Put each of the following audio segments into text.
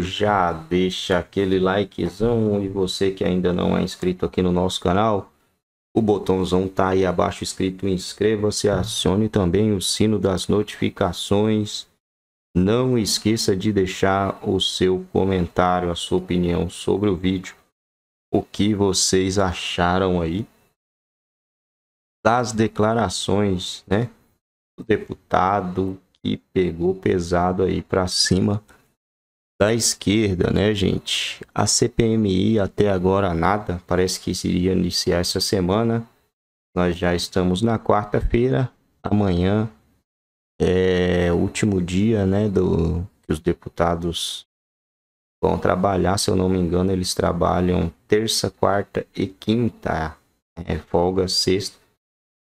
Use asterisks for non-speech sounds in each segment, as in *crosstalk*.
já deixa aquele likezão e você que ainda não é inscrito aqui no nosso canal, o botãozão tá aí abaixo escrito inscreva-se, acione também o sino das notificações. Não esqueça de deixar o seu comentário, a sua opinião sobre o vídeo, o que vocês acharam aí das declarações, né, do deputado que pegou pesado aí para cima da esquerda, né, gente? A CPMI até agora nada, parece que seria iniciar essa semana. Nós já estamos na quarta-feira, amanhã é o último dia, né, do que os deputados vão trabalhar, se eu não me engano, eles trabalham terça, quarta e quinta, é folga sexta.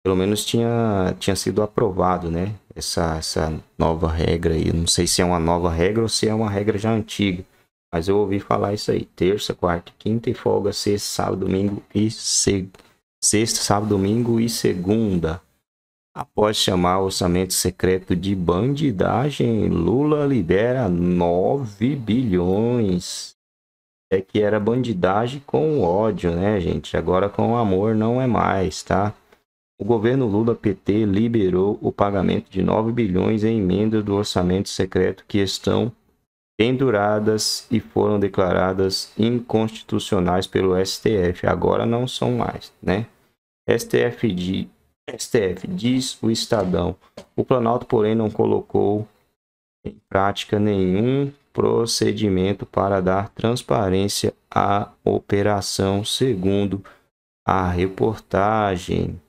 Pelo menos tinha tinha sido aprovado, né? essa, essa nova regra aí. Não sei se é uma nova regra ou se é uma regra já antiga. Mas eu ouvi falar isso aí. Terça, quarta, quinta e folga, sexta, sábado, domingo e seg... sexta, sábado, domingo e segunda. Após chamar orçamento secreto de bandidagem, Lula lidera 9 bilhões. É que era bandidagem com ódio, né, gente? Agora com amor não é mais, tá? O governo Lula PT liberou o pagamento de 9 bilhões em emendas do orçamento secreto que estão penduradas e foram declaradas inconstitucionais pelo STF. Agora não são mais, né? STF, di... STF diz o Estadão. O Planalto, porém, não colocou em prática nenhum procedimento para dar transparência à operação, segundo a reportagem.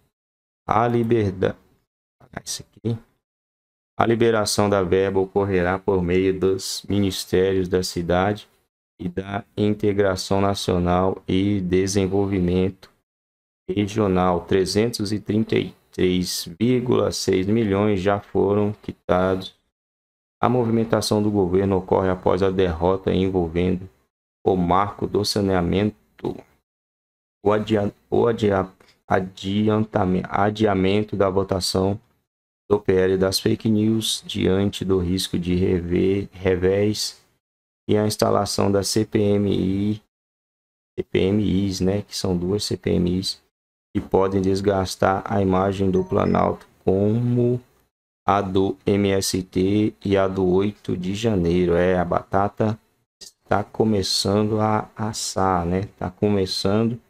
A liberdade. aqui. A liberação da verba ocorrerá por meio dos ministérios da cidade e da integração nacional e desenvolvimento regional. 333,6 milhões já foram quitados. A movimentação do governo ocorre após a derrota envolvendo o marco do saneamento. O, adia, o adia, adiamento da votação do PL das fake news diante do risco de rever, revés e a instalação da CPMI, CPMIs, né, que são duas CPMIs, que podem desgastar a imagem do Planalto como a do MST e a do 8 de janeiro. É, a batata está começando a assar, né? Está começando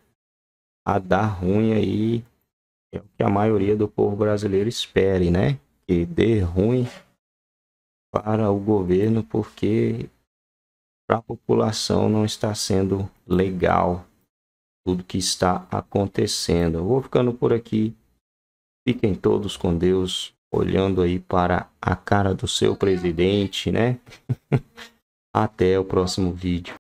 a dar ruim aí. É o que a maioria do povo brasileiro espere, né? Que dê ruim para o governo, porque para a população não está sendo legal tudo que está acontecendo. vou ficando por aqui. Fiquem todos com Deus, olhando aí para a cara do seu presidente, né? *laughs* Até o próximo vídeo.